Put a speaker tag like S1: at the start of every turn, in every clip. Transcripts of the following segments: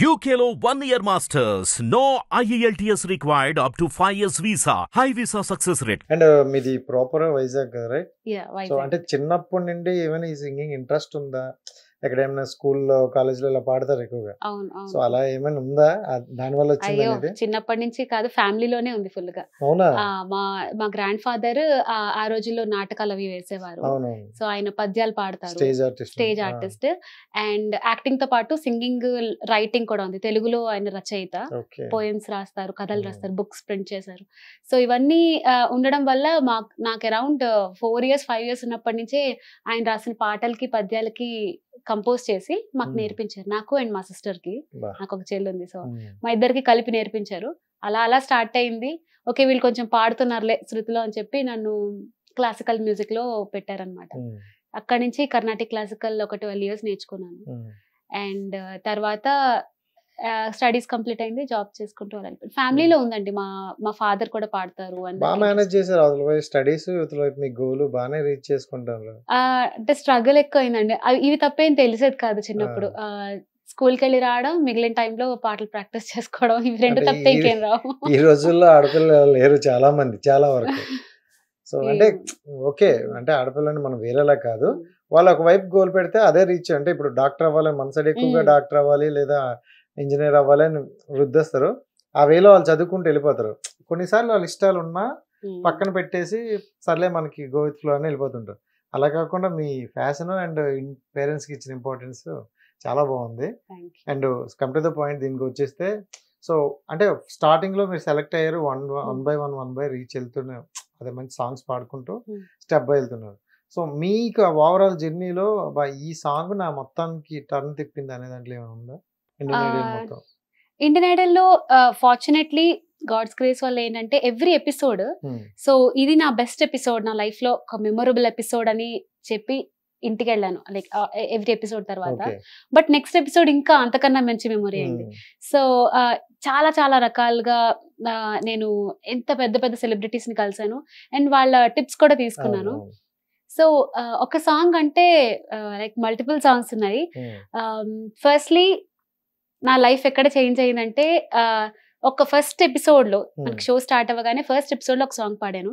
S1: యూకేలో one year masters no IELTS required up to five years visa high visa success rate and మీది proper Vizag కదా
S2: right అంటే
S1: చిన్నప్పటి నుండి ఏమైనా ఈ సింగింగ్ ఇంట్రెస్ట్ ఉందా ఎక్కడేమైనా స్కూల్లో కాలేజీలో పాడతారు ఎక్కువగా సో అలా ఏమైనా ఉందా దాని వల్ల
S2: చిన్నప్పటి నుంచి కాదు ఫ్యామిలీలోనే ఉంది ఫుల్ గా మా మా గ్రాండ్ ఫాదర్ ఆ రోజుల్లో నాటకాలు అవి వేసేవారు సో ఆయన పద్యాలు పాడతారు స్టేజ్ ఆర్టిస్ట్ అండ్ యాక్టింగ్ తో పాటు సింగింగ్ రైటింగ్ కూడా ఉంది తెలుగులో ఆయన రచయిత పోయమ్స్ రాస్తారు కథలు రాస్తారు బుక్స్ ప్రింట్ చేశారు సో ఇవన్నీ ఉండడం వల్ల మాకు నాకు around four years five years ఉన్నప్పటి నుంచే ఆయన రాసిన పాటలకి పద్యాలకి కంపోజ్ చేసి మాకు నేర్పించారు నాకు అండ్ మా సిస్టర్ కి నాకు ఒక చెల్లు ఉంది సో మా ఇద్దరికి కలిపి నేర్పించారు అలా అలా స్టార్ట్ అయింది ఓకే వీళ్ళు కొంచెం పాడుతున్నారులే శృతిలో అని చెప్పి నన్ను క్లాసికల్ మ్యూజిక్ లో పెట్టారనమాట అక్కడి నుంచి కర్ణాటక క్లాసికల్ ఒక ట్వెల్వ్ ఇయర్స్ నేర్చుకున్నాను అండ్ తర్వాత స్టడీస్ కంప్లీట్ అయింది జాబ్ చేసుకుంటూ వెళ్ళాలి ఫ్యామిలీలో hmm. ఉందండి మా మా ఫాదర్ కూడా పాడతారు బాగా
S1: మేనేజ్ చేశారు అదర్వైజ్ స్టడీస్ మీ గోల్ బాగానే రీచ్ చేసుకుంటారు
S2: అంటే స్ట్రగుల్ ఎక్కువ అయిందండి ఇవి తప్పేం తెలిసేది కాదు చిన్నప్పుడు స్కూల్కి వెళ్ళి రావడం మిగిలిన టైంలో పాటలు ప్రాక్టీస్ చేసుకోవడం ఇవి రెండు తప్పే ఇంకేం రావు ఈ రోజుల్లో
S1: ఆడపిల్లలు లేరు చాలా మంది చాలా వరకు సో అంటే ఓకే hmm. అంటే ఆడపిల్లని మనం వేరేలా కాదు వాళ్ళు ఒక వైపు గోల్ పెడితే అదే రీచ్ అంటే ఇప్పుడు డాక్టర్ అవ్వాలి మన ఎక్కువగా డాక్టర్ hmm. అవ్వాలి లేదా ఇంజనీర్ అవ్వాలని వృద్ధిస్తారు ఆ వేలో వాళ్ళు చదువుకుంటూ వెళ్ళిపోతారు కొన్నిసార్లు వాళ్ళ ఇష్టాలు ఉన్నా పక్కన పెట్టేసి సర్లే మనకి గోవిత్ అని వెళ్ళిపోతుంటారు అలా కాకుండా మీ ఫ్యాషన్ అండ్ పేరెంట్స్కి ఇచ్చిన ఇంపార్టెన్స్ చాలా బాగుంది and come to the point దీనికి వచ్చేస్తే సో అంటే స్టార్టింగ్లో మీరు సెలెక్ట్ అయ్యారు one one by one one by reach వెళ్తున్నారు అదే మంచి సాంగ్స్ పాడుకుంటూ స్టెప్ బై వెళ్తున్నారు సో మీకు ఓవరాల్ జర్నీలో ఈ సాంగ్ నా మొత్తానికి టర్న్ తిప్పింది అనే దాంట్లో ఏమైనా ఉందా
S2: ఇండియన్ ఐడల్ లో ఫార్చునేట్లీ గాడ్స్ గ్రేస్ వల్ల ఏంటంటే ఎవ్రీ ఎపిసోడ్ hmm. సో ఇది నా బెస్ట్ ఎపిసోడ్ నా లైఫ్ లో ఒక మెమొరబుల్ ఎపిసోడ్ అని చెప్పి ఇంటికి వెళ్ళాను లైక్ ఎవ్రీ ఎపిసోడ్ తర్వాత బట్ నెక్స్ట్ ఎపిసోడ్ ఇంకా అంతకన్నా మంచి మెమొరీ అయింది hmm. సో చాలా చాలా రకాలుగా నేను ఎంత పెద్ద పెద్ద సెలబ్రిటీస్ ని కలిసాను అండ్ వాళ్ళ టిప్స్ కూడా తీసుకున్నాను సో ఒక సాంగ్ అంటే లైక్ మల్టిపుల్ సాంగ్స్ ఉన్నాయి ఫస్ట్లీ hmm. um, నా లైఫ్ ఎక్కడ చేంజ్ అయిందంటే ఒక ఫస్ట్ ఎపిసోడ్ లో మనకి షో స్టార్ట్ అవ్వగానే ఫస్ట్ ఎపిసోడ్ లో ఒక సాంగ్ పాడాను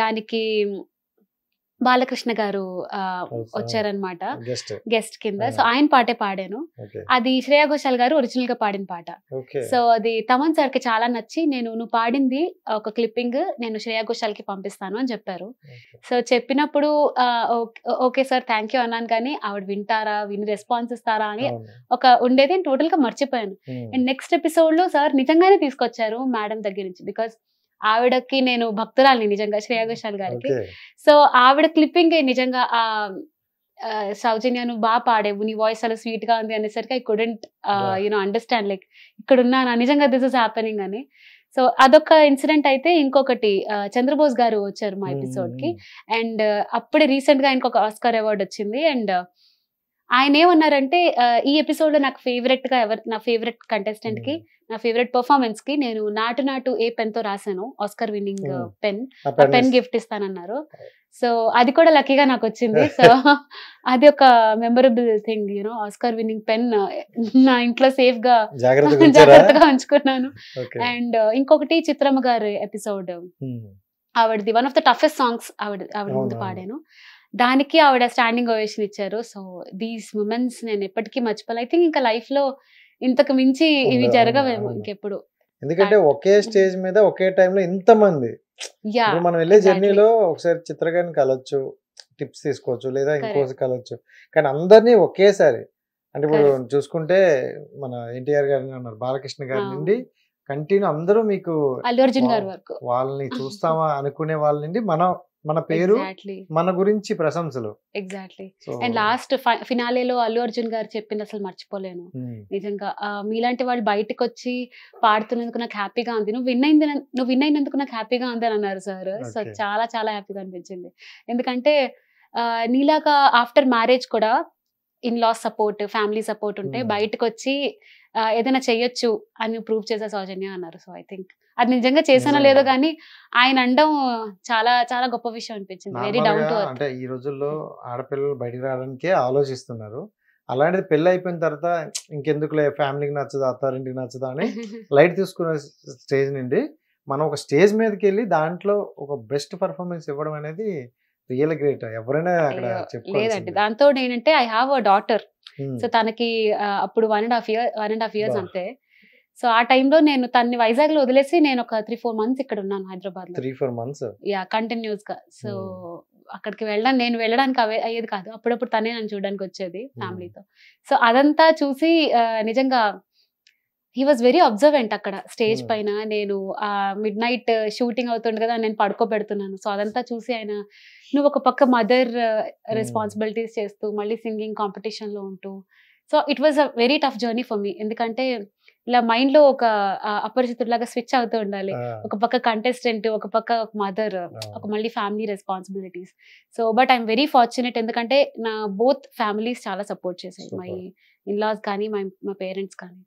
S2: దానికి బాలకృష్ణ గారు వచ్చారనమాట గెస్ట్ కింద సో ఆయన పాటే పాడాను అది శ్రేయా ఘోషాల్ గారు ఒరిజినల్ గా పాడిన పాట సో అది తమన్ సార్ కి చాలా నచ్చి నేను నువ్వు పాడింది ఒక క్లిప్పింగ్ నేను శ్రేయా ఘోషాల్ కి పంపిస్తాను అని చెప్పారు సో చెప్పినప్పుడు ఓకే సార్ థ్యాంక్ యూ అన్నాను కానీ ఆవిడ వింటారా విని రెస్పాన్స్ ఇస్తారా అని ఒక ఉండేది నేను టోటల్ గా మర్చిపోయాను అండ్ నెక్స్ట్ ఎపిసోడ్ లో సార్ నిజంగానే తీసుకొచ్చారు మేడం దగ్గర నుంచి బికాస్ ఆవిడకి నేను భక్తురాలిని నిజంగా శ్రేయా ఘోషాల్ గారికి సో ఆవిడ క్లిప్పింగ్ నిజంగా ఆ సౌజన్య నువ్వు బాగా పాడేవు నీ వాయిస్ అలా స్వీట్ గా ఉంది అనేసరికి I couldn't know understand like ఇక్కడ ఉన్నానా నిజంగా దిస్ ఇస్ హ్యాపెనింగ్ అని సో అదొక ఇన్సిడెంట్ అయితే ఇంకొకటి చంద్రబోస్ గారు వచ్చారు మా ఎపిసోడ్ కి అండ్ అప్పుడే రీసెంట్ గా ఆయనకు ఒక ఆస్కార్ అవార్డు వచ్చింది అండ్ ఆయన ఏమన్నారంటే ఈ ఎపిసోడ్ లో నాకు ఫేవరెట్ గా ఎవరి నా ఫేవరెట్ కంటెస్టెంట్ కి నా ఫేవరెట్ పర్ఫార్మెన్స్ కి నేను నాటు నాటు ఏ పెన్ తో రాశాను Oscar winning pen pen gift ఇస్తానన్నారు సో అది కూడా లక్కీగా నాకు వచ్చింది సో అది ఒక memorable thing you know Oscar winning pen నా ఇంట్లో సేఫ్ గా జాగ్రత్తగా ఉంచుకున్నాను అండ్ ఇంకొకటి చిత్రమ్మ గారి ఎపిసోడ్ ఆవిడది one of the toughest songs ఆవిడ ఆవిడ ముందు పాడాను దానికి ఆవిడ స్టాండింగ్ ఓవేషన్ ఇచ్చారు సో దీస్ ఉమెన్స్ నేను ఎప్పటికీ మర్చిపోలే ఐ థింక్ ఇంకా లైఫ్ లో ఇంతకు మించి ఇవి జరగవేమో ఇంకెప్పుడు
S1: ఎందుకంటే ఒకే స్టేజ్ మీద ఒకే టైంలో ఇంత మంది
S2: మనం వెళ్ళే జర్నీలో
S1: ఒకసారి చిత్రగారిని కలవచ్చు టిప్స్ తీసుకోవచ్చు లేదా ఇంకోసి కలవచ్చు కానీ అందరినీ ఒకేసారి అంటే ఇప్పుడు చూసుకుంటే మన ఎన్టీఆర్ గారిని అన్నారు బాలకృష్ణ గారి నుండి కంటిన్యూ అందరూ మీకు అల్లు అర్జున్ వరకు వాళ్ళని చూస్తామా అనుకునే వాళ్ళ నుండి మనం మన పేరు మన గురించి ప్రశంసలు
S2: ఎగ్జాక్ట్లీ అండ్ లాస్ట్ ఫినాలేలో అల్లు అర్జున్ గారు చెప్పింది అసలు మర్చిపోలేను hmm. నిజంగా మీలాంటి వాళ్ళు బయటకు వచ్చి పాడుతున్నందుకు నాకు హ్యాపీగా ఉంది నువ్వు విన్ అయింది నువ్వు విన్ అయినందుకు నాకు హ్యాపీగా ఉంది అని అన్నారు సార్ సో చాలా చాలా హ్యాపీగా అనిపించింది ఎందుకంటే నీలాగా ఆఫ్టర్ మ్యారేజ్ కూడా in laws support family support ఉంటే hmm. బయటకు వచ్చి ఏదైనా చేయొచ్చు అని ప్రూవ్ చేసే సౌజన్య అన్నారు సో ఐ థింక్ అది నిజంగా చేశానో లేదో కానీ ఆయన అండం చాలా చాలా గొప్ప విషయం అనిపించింది వెరీ డౌట్ అంటే
S1: ఈ రోజుల్లో ఆడపిల్లలు బయటికి రావడానికే ఆలోచిస్తున్నారు అలాంటిది పెళ్ళి అయిపోయిన తర్వాత ఇంకెందుకులే ఫ్యామిలీకి నచ్చదా అథారిటీకి నచ్చదా అని లైట్ తీసుకునే స్టేజ్ నుండి మనం ఒక స్టేజ్ మీదకి వెళ్ళి దాంట్లో ఒక బెస్ట్ పర్ఫార్మెన్స్ ఇవ్వడం అనేది రియల్ గ్రేట్ ఎవరైనా అక్కడ లేదండి
S2: దాంతో ఏంటంటే I have a daughter so తనకి అప్పుడు one and half year one and half years అంతే సో ఆ టైంలో నేను తన్ని వైజాగ్ లో వదిలేసి నేను ఒక త్రీ ఫోర్ మంత్స్ ఇక్కడ ఉన్నాను Hyderabad three four months ya continuous గా సో అక్కడికి వెళ్ళడానికి నేను వెళ్ళడానికి అవే అయ్యేది కాదు అప్పుడప్పుడు తనే నన్ను చూడడానికి వచ్చేది ఫ్యామిలీతో సో అదంతా చూసి నిజంగా హీ వాజ్ వెరీ అబ్జర్వెంట్ అక్కడ స్టేజ్ hmm. పైన నేను ఆ మిడ్ నైట్ షూటింగ్ అవుతుంది కదా నేను పడుకోబెడుతున్నాను సో అదంతా చూసి ఆయన నువ్వు ఒక పక్క మదర్ రెస్పాన్సిబిలిటీస్ uh, hmm. చేస్తూ మళ్ళీ సింగింగ్ కాంపిటీషన్లో ఉంటూ so it was a very tough journey for me ఎందుకంటే ఇలా మైండ్ లో ఒక లాగా స్విచ్ అవుతూ ఉండాలి ఒక పక్క కంటెస్టెంట్ ఒక పక్క ఒక మదర్ ఒక మళ్ళీ family responsibilities so but I'm very fortunate ఎందుకంటే నా బోత్ ఫ్యామిలీస్ చాలా సపోర్ట్ చేశాయి మై ఇన్లాస్ కానీ మై మా పేరెంట్స్ కానీ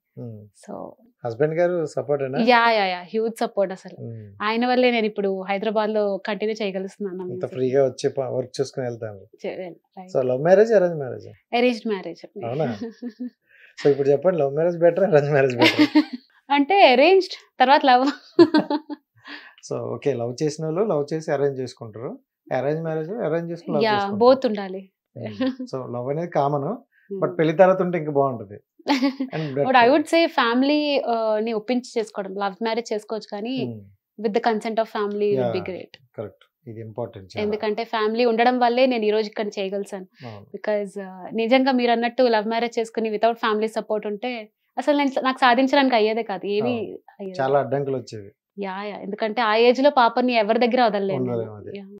S1: సో hmm. హస్బెండ్ గారు support yeah
S2: yeah yeah huge support అసలు hmm. ఆయన వల్లే నేను ఇప్పుడు హైదరాబాద్ లో కంటిన్యూ చేయగలుగుతున్నాను అంత
S1: ఫ్రీగా వచ్చి వర్క్ చేసుకుని వెళ్తాను so love marriage arrange marriage
S2: arranged marriage అవునా
S1: సో ఇప్పుడు చెప్పండి love marriage better arrange marriage better
S2: అంటే అరేంజ్డ్ తర్వాత లవ్
S1: సో ఓకే లవ్ చేసిన వాళ్ళు లవ్ చేసి అరేంజ్ చేసుకుంటారు అరేంజ్ మ్యారేజ్ అరేంజ్ చేసుకుని యా బోత్ ఉండాలి సో hmm. లవ్ అనేది కామన్ బట్ hmm. పెళ్లి తర్వాత ఉంటే ఇంకా బాగుంటుంది but I
S2: would say family ని ఒప్పించి చేసుకోవడం లవ్ మ్యారేజ్ చేసుకోవచ్చు కానీ with the consent of family will be great
S1: correct ఇది ఇంపార్టెంట్
S2: ఎందుకంటే ఫ్యామిలీ ఉండడం వల్లే నేను ఈ రోజు ఇక్కడ చేయగలిసాను బికాజ్ నిజంగా మీరు అన్నట్టు లవ్ మ్యారేజ్ చేసుకుని వితౌట్ ఫ్యామిలీ సపోర్ట్ ఉంటే అసలు నేను నాకు సాధించడానికి అయ్యేదే కాదు ఏవి
S1: చాలా అడ్డంకులు వచ్చేవి
S2: యా యా ఎందుకంటే ఆ ఏజ్ లో పాపని ఎవరి దగ్గర వదలలేదు